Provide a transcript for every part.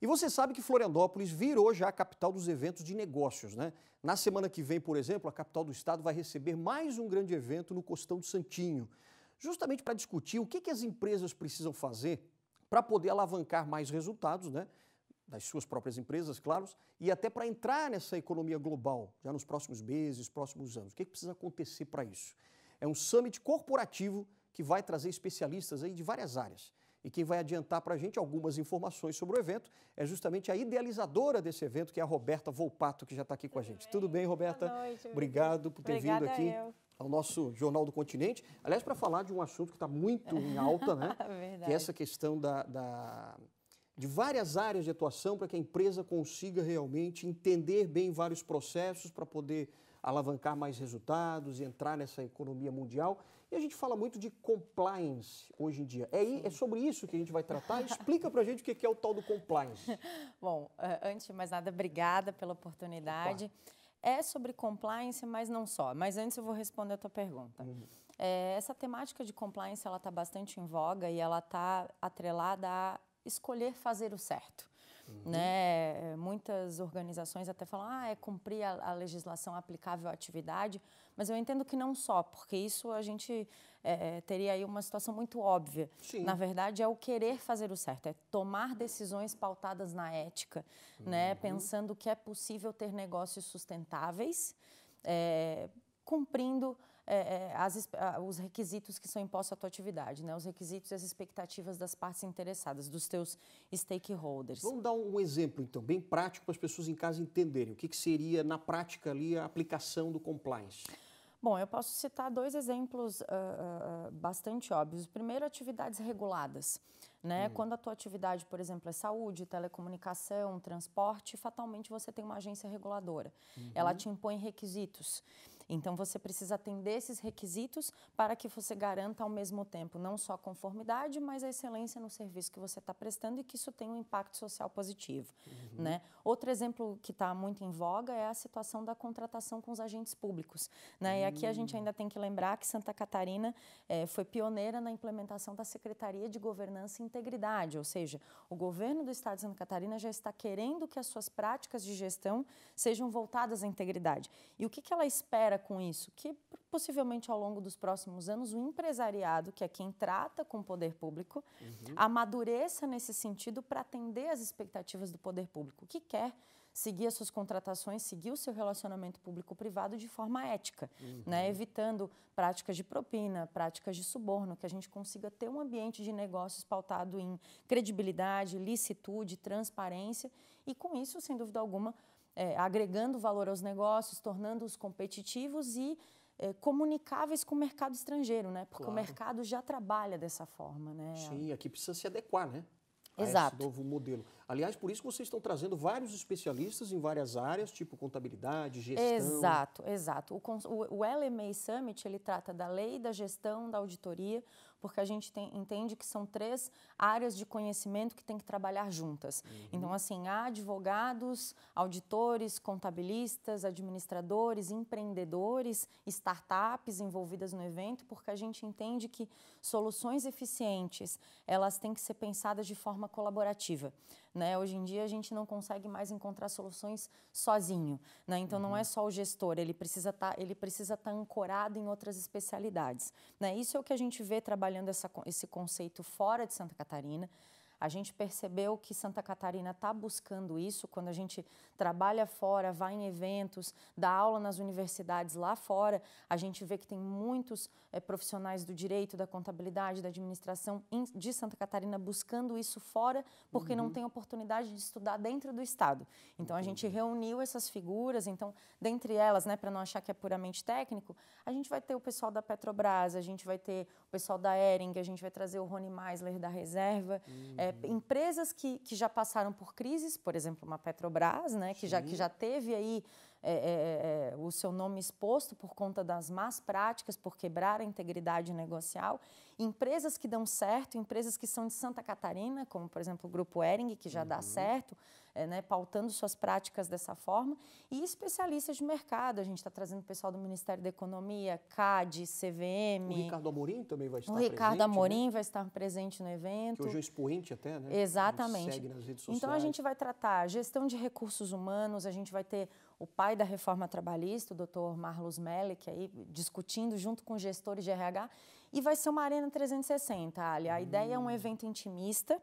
E você sabe que Florianópolis virou já a capital dos eventos de negócios, né? Na semana que vem, por exemplo, a capital do estado vai receber mais um grande evento no Costão do Santinho, justamente para discutir o que, que as empresas precisam fazer para poder alavancar mais resultados, né? Das suas próprias empresas, claro, e até para entrar nessa economia global, já nos próximos meses, próximos anos. O que, que precisa acontecer para isso? É um summit corporativo que vai trazer especialistas aí de várias áreas. E quem vai adiantar para a gente algumas informações sobre o evento é justamente a idealizadora desse evento, que é a Roberta Volpato, que já está aqui com a gente. Bem. Tudo bem, Roberta? Boa noite. Obrigado por ter Obrigada vindo aqui. Eu ao nosso Jornal do Continente. Aliás, para falar de um assunto que está muito em alta, né? que é essa questão da, da de várias áreas de atuação para que a empresa consiga realmente entender bem vários processos para poder alavancar mais resultados e entrar nessa economia mundial. E a gente fala muito de compliance hoje em dia. É, é sobre isso que a gente vai tratar. Explica para a gente o que é o tal do compliance. Bom, eh, antes de mais nada, obrigada pela oportunidade. Opa. É sobre compliance, mas não só. Mas antes eu vou responder a tua pergunta. Uhum. É, essa temática de compliance ela está bastante em voga e ela está atrelada a escolher fazer o certo. Uhum. Né? Muitas organizações até falam, ah, é cumprir a, a, legislação aplicável à atividade, mas eu entendo que não só, porque isso a gente é, é teria aí uma situação muito óbvia. Sim. Na verdade, é o querer fazer o certo, é tomar decisões pautadas na ética, né? uhum. né? pensando que é possível ter negócios sustentáveis, é, cumprindo é, é as, os requisitos que são impostos à tua atividade, né? os requisitos e as expectativas das partes interessadas, dos teus stakeholders. Vamos dar um exemplo, então, bem prático para as pessoas em casa entenderem o que, que seria, na prática, ali a aplicação do compliance. Bom, eu posso citar dois exemplos uh, uh, bastante óbvios. Primeiro, atividades reguladas. Né? Hum. Quando a tua atividade, por exemplo, é saúde, telecomunicação, transporte, fatalmente você tem uma agência reguladora. Uhum. Ela te impõe requisitos. Então você precisa atender esses requisitos para que você garanta ao mesmo tempo não só a conformidade, mas a excelência no serviço que você está prestando e que isso tenha um impacto social positivo. Uhum. Né? Outro exemplo que está muito em voga é a situação da contratação com os agentes públicos. Né? Uhum. E aqui a gente hum. ainda tem que lembrar que Santa Catarina é, foi pioneira na implementação da Secretaria de Governança e Integridade, ou seja, o governo do Estado de Santa Catarina já está querendo que as suas práticas de gestão sejam voltadas à integridade. E o que, que ela espera com isso? Que possivelmente ao longo dos próximos anos o empresariado, que é quem trata com o poder público, uhum. amadureça nesse sentido para atender às expectativas do poder público, que quer seguir as suas contratações, seguir o seu relacionamento público-privado de forma ética, né? uhum. né? evitando práticas de propina, práticas de suborno, que a gente consiga ter um ambiente de negócios pautado em credibilidade, licitude, transparência e, com isso, sem dúvida alguma, é, agregando valor aos negócios, tornando-os competitivos e é, comunicáveis com o mercado estrangeiro, né? Porque claro. o mercado já trabalha dessa forma, né? Sim, aqui precisa se adequar, né? A Exato. esse novo modelo. Aliás, por isso que vocês estão trazendo vários especialistas em várias áreas, tipo contabilidade, gestão. Exato, exato. O, o, LMA Summit, ele trata da lei, da gestão, da auditoria, porque a gente tem, entende que são três áreas de conhecimento que tem que trabalhar juntas. Uhum. Então, assim, há advogados, auditores, contabilistas, administradores, empreendedores, startups envolvidas no evento, porque a gente entende que soluções eficientes elas têm que ser pensadas de forma colaborativa. Né? Hoje em dia a gente não consegue mais encontrar soluções sozinho. Né? Então uhum. não é uhum. só o gestor, ele precisa tá, estar tá ancorado em outras especialidades. Né? Isso é o que a gente vê trabalhando trabalhando essa, esse conceito fora de Santa Catarina. A gente percebeu que Santa Catarina está buscando isso quando a gente trabalha fora, vai em eventos, dá aula nas universidades lá fora. A gente vê que tem muitos é, profissionais do direito, da contabilidade, da administração de Santa Catarina buscando isso fora porque uhum. não tem oportunidade de estudar dentro do Estado. Então, a gente reuniu essas figuras. Então, dentre elas, né, para não achar que é puramente técnico, a gente vai ter o pessoal da Petrobras, a gente vai ter o pessoal da Ering, a gente vai trazer o Rony Meisler da Reserva. Uhum. É, é, empresas que, que já passaram por crises, por exemplo, uma Petrobras, né, que, já, que já teve aí é é, é, é, o seu nome exposto por conta das más práticas, por quebrar a integridade negocial. Empresas que dão certo, empresas que são de Santa Catarina, como por exemplo o Grupo Ering, que já uhum. dá certo, é, né, pautando suas práticas dessa forma, e especialistas de mercado. A gente está trazendo pessoal do Ministério da Economia, CAD, CVM. O Ricardo Amorim também vai estar presente. O Ricardo presente, né? Amorim né? vai estar presente no evento. Que hoje é um expoente até, né? Exatamente. Segue nas redes sociais. Então a gente vai tratar gestão de recursos humanos, a gente vai ter o pai da reforma trabalhista, o doutor Marlos Melick, aí, discutindo junto com gestores de RH. E vai ser uma Arena 360, Ali. A hum. ideia é um hum. evento intimista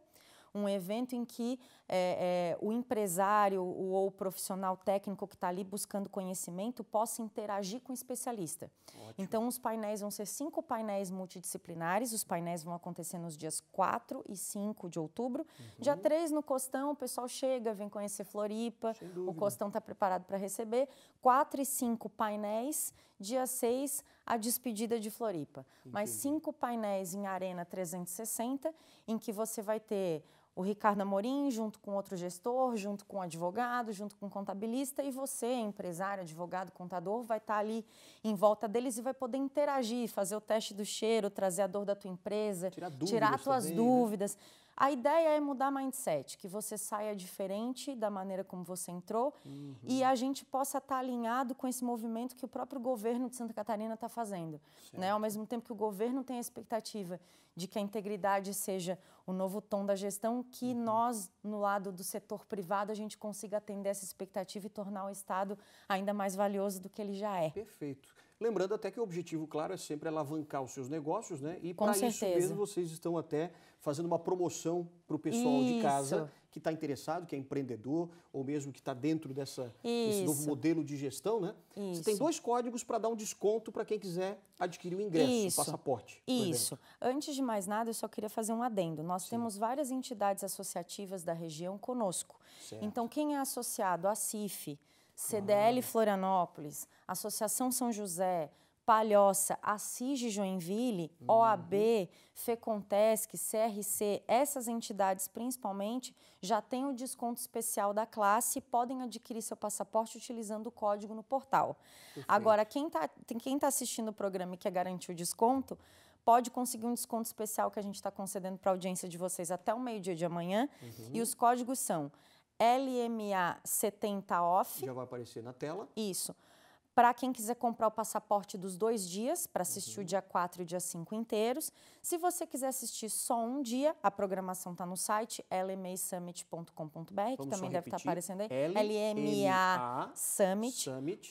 um evento em que é, é, o empresário ou o profissional técnico que está ali buscando conhecimento possa interagir com o especialista. Ótimo. Então, os painéis vão ser cinco painéis multidisciplinares, os painéis vão acontecer nos dias 4 e 5 de outubro. Uhum. Dia 3, no Costão, o pessoal chega, vem conhecer Floripa, o Costão está preparado para receber. 4 e 5 painéis, dia 6, a despedida de Floripa. Entendi. Mas cinco painéis em Arena 360, em que você vai ter o Ricardo Amorim, junto com outro gestor, junto com advogado, junto com contabilista, e você, empresário, advogado, contador, vai estar tá ali em volta deles e vai poder interagir, fazer o teste do cheiro, trazer a dor da tua empresa, tirar, dúvidas tirar tuas também, né? dúvidas. Né? A ideia é mudar mindset, que você saia diferente da maneira como você entrou uhum. e a gente possa estar tá alinhado com esse movimento que o próprio governo de Santa Catarina está fazendo. Né? Ao mesmo tempo que o governo tem a expectativa de que a integridade seja o novo tom da gestão, que uhum. nós, no lado do setor privado, a gente consiga atender essa expectativa e tornar o Estado ainda mais valioso do que ele já é. Perfeito. Lembrando até que o objetivo, claro, é sempre alavancar os seus negócios, né? E para isso mesmo vocês estão até fazendo uma promoção para o pessoal isso. de casa que está interessado, que é empreendedor, ou mesmo que está dentro dessa, desse novo modelo de gestão, né? Isso. Você tem dois códigos para dar um desconto para quem quiser adquirir o ingresso, Isso. o passaporte. Isso. Antes de mais nada, eu só queria fazer um adendo. Nós Sim. temos várias entidades associativas da região conosco. Certo. Então, quem é associado à Cife CDL ah. Florianópolis, Associação São José, Palhoça, Assis de Joinville, uhum. OAB, FECONTESC, CRC, essas entidades principalmente já têm o desconto especial da classe e podem adquirir seu passaporte utilizando o código no portal. Perfeito. Agora, quem está quem tá assistindo o programa e quer garantir o desconto, pode conseguir um desconto especial que a gente está concedendo para a audiência de vocês até o meio-dia de amanhã. Uhum. E os códigos são LMA 70 off. Já vai aparecer na tela. Isso. Para quem quiser comprar o passaporte dos dois dias, para assistir uhum. o dia 4 e o dia 5 inteiros. Se você quiser assistir só um dia, a programação está no site lmasummit.com.br, que também deve estar tá aparecendo aí. lmasummit.com.br.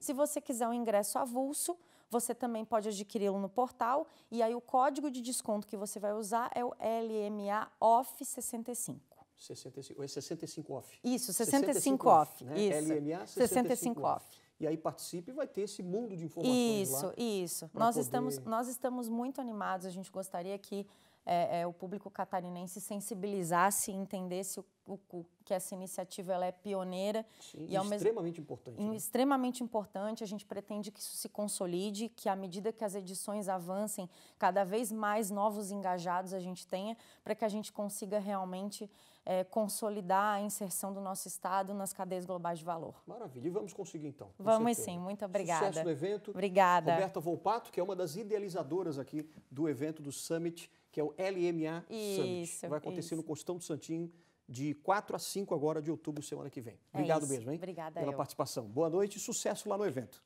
Se você quiser um ingresso avulso, você também pode adquiri-lo no portal. E aí o código de desconto que você vai usar é o LMA OFF 65. 65, é 65 off. Isso, 65, 65 off. Né? Isso. LMA 65, 65 off. off. E aí participe e vai ter esse mundo de informações isso, lá. Isso, isso. Nós, poder... estamos, nós estamos muito animados, a gente gostaria que é, é, o público catarinense sensibilizasse e entendesse o o, que essa iniciativa ela é pioneira. Sim, e é extremamente mesmo, importante. Né? Extremamente importante. A gente pretende que isso se consolide, que à medida que as edições avancem, cada vez mais novos engajados a gente tenha, para que a gente consiga realmente é, consolidar a inserção do nosso Estado nas cadeias globais de valor. Maravilha. E vamos conseguir então. Vamos certeza. sim. Muito obrigada. Sucesso no evento. Obrigada. Roberta Volpato, que é uma das idealizadoras aqui do evento do Summit, que é o LMA isso, Summit. Vai acontecer isso. no Costão do Santinho de 4 a 5 agora de outubro, semana que vem. É Obrigado é mesmo, hein? Obrigada, Pela eu. participação. Boa noite e sucesso lá no evento.